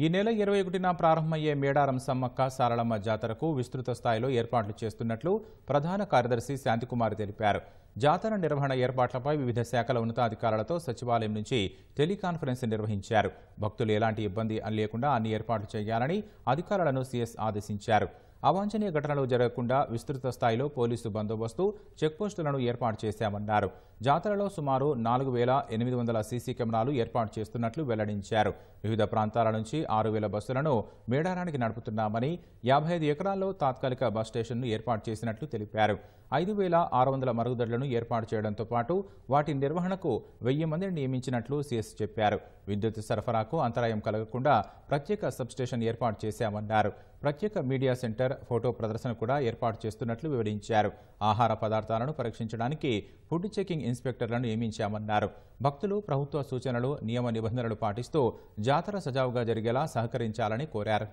ఈ నెల ఇరవై ఒకటిన ప్రారంభమయ్యే మేడారం సమ్మక్క సారళమ్మ జాతరకు విస్తృత స్థాయిలో ఏర్పాట్లు చేస్తున్నట్లు ప్రధాన కార్యదర్శి శాంతికుమార్ తెలిపారు జాతర నిర్వహణ ఏర్పాట్లపై వివిధ శాఖల ఉన్నతాధికారులతో సచివాలయం నుంచి టెలికాన్ఫరెన్స్ నిర్వహించారు భక్తులు ఎలాంటి ఇబ్బంది లేకుండా అన్ని ఏర్పాట్లు చేయాలని అధికారులను సీఎస్ ఆదేశించారు అవాంఛనీయ ఘటనలు జరగకుండా విస్తృత స్థాయిలో పోలీసు బందోబస్తు చెక్పోస్టులను ఏర్పాటు చేశామన్నారు జాతరలో సుమారు నాలుగు వేల ఎనిమిది వందల సీసీ కెమెరాలు ఏర్పాటు చేస్తున్నట్లు వెల్లడించారు వివిధ ప్రాంతాల నుంచి ఆరు వేల బస్సులను మేడారానికి నడుపుతున్నామని యాభై ఐదు ఎకరాల్లో తాత్కాలిక బస్ స్టేషన్ను ఏర్పాటు చేసినట్లు తెలిపారు ఐదు వేల ఆరు వందల మరుగుదొడ్లను ఏర్పాటు చేయడంతో పాటు వాటి నిర్వహణకు వెయ్యి మందిని నియమించినట్లు సీఎస్ చెప్పారు విద్యుత్ సరఫరాకు అంతరాయం కలగకుండా ప్రత్యేక సబ్స్టేషన్ ఏర్పాటు చేశామన్నారు ప్రత్యేక మీడియా సెంటర్ ఫోటో ప్రదర్శన కూడా ఏర్పాటు చేస్తున్నట్లు వివరించారు ఆహార పదార్థాలను పరీక్షించడానికి ఫుడ్ చెకింగ్ ఇన్స్పెక్టర్లను నియమించామన్నారు భక్తులు ప్రభుత్వ సూచనలు నియమ నిబంధనలు పాటిస్తూ జాతర సజావుగా జరిగేలా సహకరించాలని కోరారు